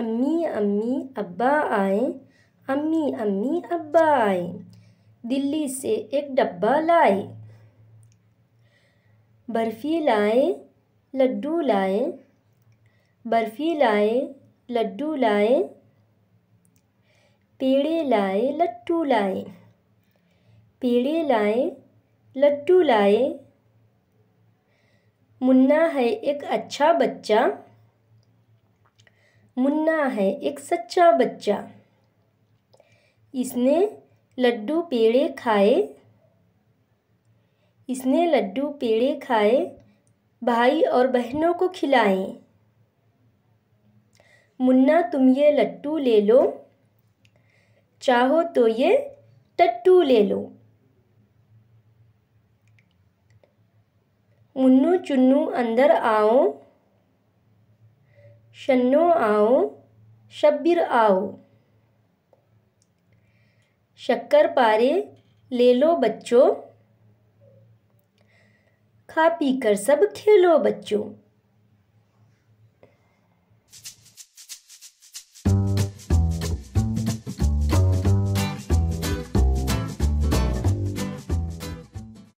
अम्मी अम्मी अब्बा आए अम्मी अम्मी अब्बा आए दिल्ली से एक डब्बा लाए बर्फ़ी लाए लड्डू लाए बर्फ़ी लाए लड्डू लाए पेड़े लाए लट्टू लाए पेड़े लाए लट्टू लाए मुन्ना है एक अच्छा बच्चा मुन्ना है एक सच्चा बच्चा इसने लड्डू पेड़े खाए इसने लड्डू पेड़े खाए भाई और बहनों को खिलाए मुन्ना तुम ये लट्टू ले लो चाहो तो ये टट्टू ले लो मुन्नू चुन्नू अंदर आओ शन्नो आओ शब्बिर आओ शक्कर पारे ले लो बच्चों खा पी कर सब खेलो बच्चों